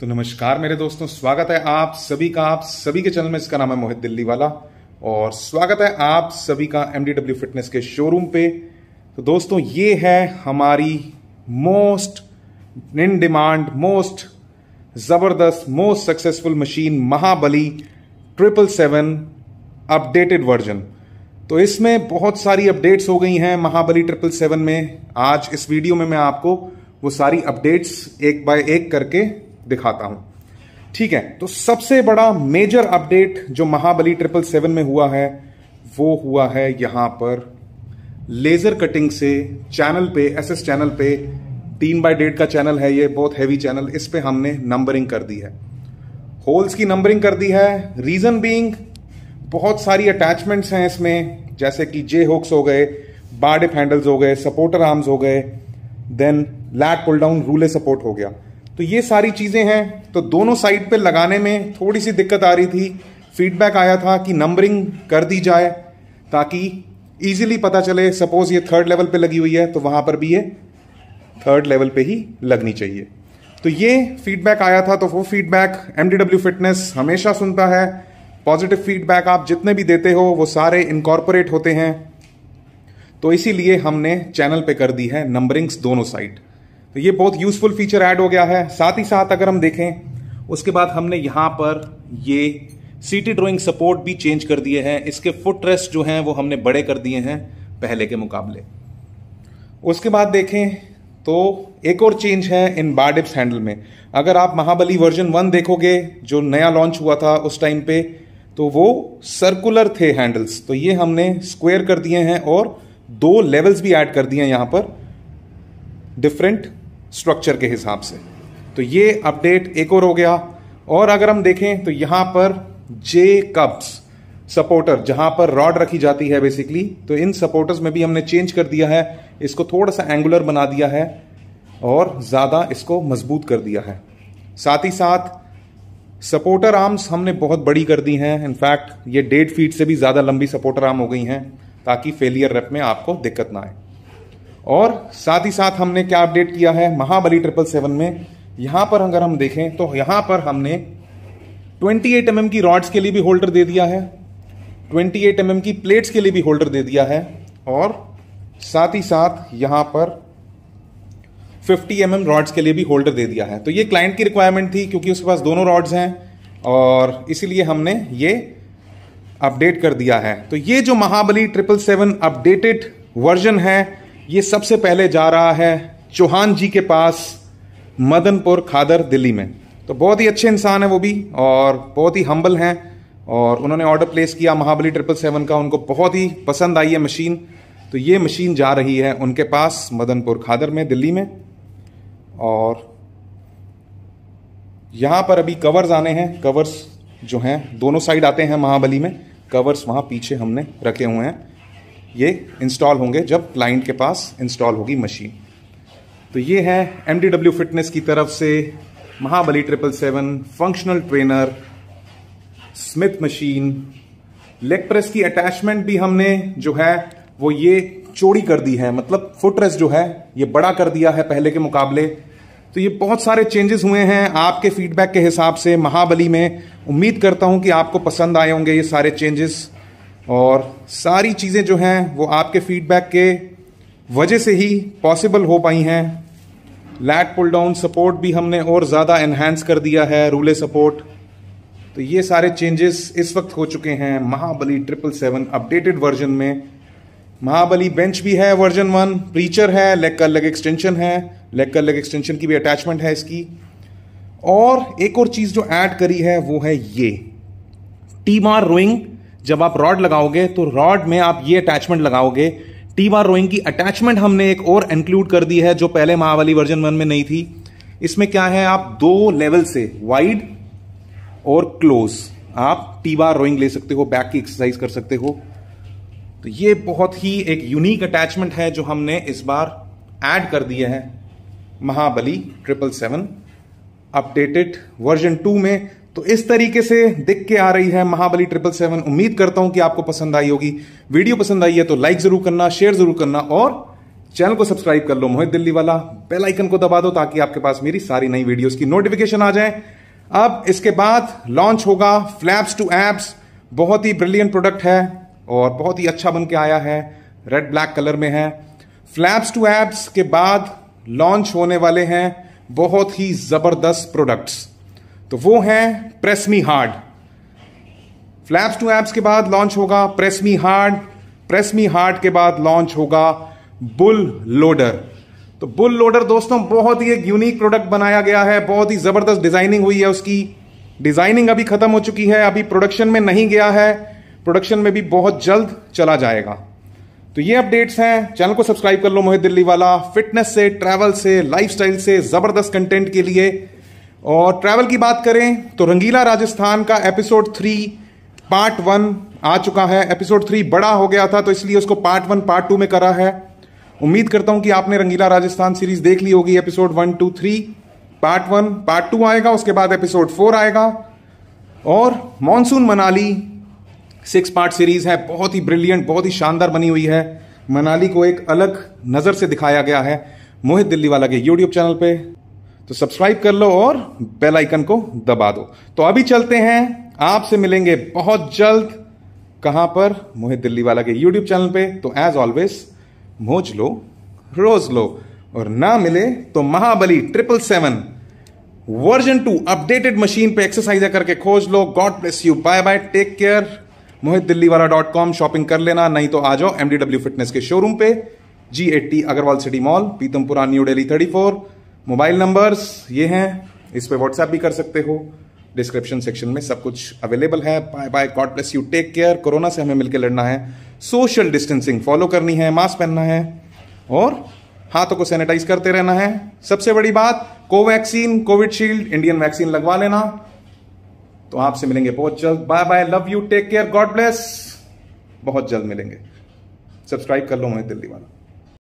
तो नमस्कार मेरे दोस्तों स्वागत है आप सभी का आप सभी के चैनल में इसका नाम है मोहित दिल्ली वाला और स्वागत है आप सभी का एम फिटनेस के शोरूम पे तो दोस्तों ये है हमारी मोस्ट इन डिमांड मोस्ट ज़बरदस्त most successful machine Mahabali triple seven updated version तो इसमें बहुत सारी अपडेट्स हो गई हैं महाबली ट्रिपल सेवन में आज इस वीडियो में मैं आपको वो सारी अपडेट्स एक बाय एक करके दिखाता हूं ठीक है तो सबसे बड़ा मेजर अपडेट जो महाबली ट्रिपल सेवन में हुआ है वो हुआ है यहां पर लेजर कटिंग से चैनल पे एसएस चैनल पे तीन बाय डेढ़ का चैनल है ये बहुत हैवी चैनल इस पे हमने नंबरिंग कर दी है होल्स की नंबरिंग कर दी है रीजन बीइंग बहुत सारी अटैचमेंट्स हैं इसमें जैसे कि जे होक्स हो गए बार्ड हैंडल्स हो गए सपोर्टर आर्म्स हो गए देन लैट पुल डाउन रूले सपोर्ट हो गया तो ये सारी चीज़ें हैं तो दोनों साइड पे लगाने में थोड़ी सी दिक्कत आ रही थी फीडबैक आया था कि नंबरिंग कर दी जाए ताकि ईजिली पता चले सपोज़ ये थर्ड लेवल पे लगी हुई है तो वहाँ पर भी ये थर्ड लेवल पे ही लगनी चाहिए तो ये फीडबैक आया था तो वो फीडबैक एम फिटनेस हमेशा सुनता है पॉजिटिव फीडबैक आप जितने भी देते हो वो सारे इनकॉर्पोरेट होते हैं तो इसीलिए हमने चैनल पे कर दी है नंबरिंग्स दोनों साइड तो ये बहुत यूजफुल फीचर ऐड हो गया है साथ ही साथ अगर हम देखें उसके बाद हमने यहाँ पर ये सीटी ड्राइंग सपोर्ट भी चेंज कर दिए हैं इसके फुट रेस्ट जो हैं वो हमने बड़े कर दिए हैं पहले के मुकाबले उसके बाद देखें तो एक और चेंज है इन बारडिप्स हैंडल में अगर आप महाबली वर्जन वन देखोगे जो नया लॉन्च हुआ था उस टाइम पे तो वो सर्कुलर थे हैंडल्स तो ये हमने स्क्वेयर कर दिए हैं और दो लेवल्स भी ऐड कर दिए हैं यहाँ पर डिफरेंट स्ट्रक्चर के हिसाब से तो ये अपडेट एक और हो गया और अगर हम देखें तो यहाँ पर जे कब्स सपोर्टर जहां पर रॉड रखी जाती है बेसिकली तो इन सपोर्टर्स में भी हमने चेंज कर दिया है इसको थोड़ा सा एंगुलर बना दिया है और ज़्यादा इसको मजबूत कर दिया है साथ ही साथ सपोर्टर आर्म्स हमने बहुत बड़ी कर दी हैं इनफैक्ट ये डेढ़ फीट से भी ज़्यादा लंबी सपोर्टर आर्म हो गई हैं ताकि फेलियर रेप में आपको दिक्कत ना आए और साथ ही साथ हमने क्या अपडेट किया है महाबली ट्रिपल सेवन में यहां पर अगर हम देखें तो यहां पर हमने 28 एट mm की रॉड्स के लिए भी होल्डर दे दिया है 28 एट mm की प्लेट्स के लिए भी होल्डर दे दिया है और साथ ही साथ यहां पर 50 एम mm रॉड्स के लिए भी होल्डर दे दिया है तो ये क्लाइंट की रिक्वायरमेंट थी क्योंकि उसके पास दोनों रॉड्स हैं और इसीलिए हमने ये अपडेट कर दिया है तो ये जो Mahabali triple seven updated version है ये सबसे पहले जा रहा है चौहान जी के पास मदनपुर खादर दिल्ली में तो बहुत ही अच्छे इंसान हैं वो भी और बहुत ही हम्बल हैं और उन्होंने ऑर्डर प्लेस किया महाबली ट्रिपल सेवन का उनको बहुत ही पसंद आई है मशीन तो ये मशीन जा रही है उनके पास मदनपुर खादर में दिल्ली में और यहाँ पर अभी कवर्स आने हैं कवर्स जो हैं दोनों साइड आते हैं महाबली में कवर्स वहाँ पीछे हमने रखे हुए हैं ये इंस्टॉल होंगे जब क्लाइंट के पास इंस्टॉल होगी मशीन तो ये है एम फिटनेस की तरफ से Mahabali triple seven functional trainer smith machine leg press की अटैचमेंट भी हमने जो है वो ये चोरी कर दी है मतलब फुटरेस जो है ये बड़ा कर दिया है पहले के मुकाबले तो ये बहुत सारे चेंजेस हुए हैं आपके फीडबैक के हिसाब से महाबली में उम्मीद करता हूं कि आपको पसंद आए होंगे ये सारे चेंजेस और सारी चीज़ें जो हैं वो आपके फीडबैक के वजह से ही पॉसिबल हो पाई हैं लैट पुल डाउन सपोर्ट भी हमने और ज़्यादा इन्हेंस कर दिया है रूले सपोर्ट तो ये सारे चेंजेस इस वक्त हो चुके हैं Mahabali triple seven updated version में महाबली बेंच भी है वर्जन वन प्रीचर है लेग का लेग एक्सटेंशन है लेग का लेग एक्सटेंशन की भी अटैचमेंट है इसकी और एक और चीज़ जो ऐड करी है वो है ये टीम आर रोइंग जब आप रॉड लगाओगे तो रॉड में आप ये अटैचमेंट लगाओगे टी बार रोइंग की अटैचमेंट हमने एक और इंक्लूड कर दी है जो पहले महावाली वर्जन वन में नहीं थी इसमें क्या है आप दो लेवल से वाइड और क्लोज आप टी बार रोइंग ले सकते हो बैक की एक्सरसाइज कर सकते हो तो ये बहुत ही एक यूनिक अटैचमेंट है जो हमने इस बार ऐड कर दिए हैं Mahabali triple seven updated version two में तो इस तरीके से दिख के आ रही है महाबली ट्रिपल सेवन उम्मीद करता हूं कि आपको पसंद आई होगी वीडियो पसंद आई है तो लाइक जरूर करना शेयर जरूर करना और चैनल को सब्सक्राइब कर लो मोहित दिल्ली वाला बेल आइकन को दबा दो ताकि आपके पास मेरी सारी नई वीडियोस की नोटिफिकेशन आ जाए अब इसके बाद लॉन्च होगा फ्लैप्स टू एप्स बहुत ही ब्रिलियंट प्रोडक्ट है और बहुत ही अच्छा बन के आया है रेड ब्लैक कलर में है फ्लैप्स टू एप्स के बाद लॉन्च होने वाले हैं बहुत ही जबरदस्त प्रोडक्ट्स तो वो है प्रेस मी हार्ड फ्लैप्स टू एप्स के बाद लॉन्च होगा press me hard press me hard के बाद लॉन्च होगा बुल लोडर तो बुल लोडर दोस्तों बहुत ही एक यूनिक प्रोडक्ट बनाया गया है बहुत ही ज़बरदस्त डिज़ाइनिंग हुई है उसकी डिज़ाइनिंग अभी ख़त्म हो चुकी है अभी प्रोडक्शन में नहीं गया है प्रोडक्शन में भी बहुत जल्द चला जाएगा तो ये अपडेट्स हैं चैनल को सब्सक्राइब कर लो मोहित दिल्ली वाला फिटनेस से ट्रैवल से लाइफस्टाइल से ज़बरदस्त कंटेंट के लिए और ट्रैवल की बात करें तो रंगीला राजस्थान का एपिसोड थ्री पार्ट वन आ चुका है एपिसोड थ्री बड़ा हो गया था तो इसलिए उसको पार्ट वन पार्ट टू में करा है उम्मीद करता हूं कि आपने रंगीला राजस्थान सीरीज देख ली होगी episode one two three part one part two आएगा उसके बाद एपिसोड फोर आएगा और monsoon Manali six part series है बहुत ही ब्रिलियंट बहुत ही शानदार बनी हुई है मनाली को एक अलग नज़र से दिखाया गया है मोहित दिल्ली वाला के यूट्यूब चैनल पे तो सब्सक्राइब कर लो और बेल आइकन को दबा दो तो अभी चलते हैं आपसे मिलेंगे बहुत जल्द कहां पर मोहित दिल्ली वाला के यूट्यूब चैनल पे तो एज ऑलवेज मोज लो रोज लो और ना मिले तो Mahabali triple seven version two updated machine पे एक्सरसाइज करके खोज लो God bless you bye bye take care Mohit Delhi वाला डॉट कॉम शॉपिंग कर लेना नहीं तो आ जाओ एमडीडब्ल्यू फिटनेस के शोरूम पे G eighty Agarwal city mall Pitampura new Delhi thirty four mobile numbers ये हैं इस पर व्हाट्सएप भी कर सकते हो डिस्क्रिप्शन सेक्शन में सब कुछ अवेलेबल है bye bye God bless you take care corona से हमें मिलकर लड़ना है सोशल डिस्टेंसिंग फॉलो करनी है मास्क पहनना है और हाथों को सैनिटाइज करते रहना है सबसे बड़ी बात कोवैक्सीन कोविडशील्ड इंडियन वैक्सीन लगवा लेना तो आपसे मिलेंगे बहुत जल्द bye bye love you take care God bless बहुत जल्द मिलेंगे सब्सक्राइब कर लो मैं दिल्ली वाला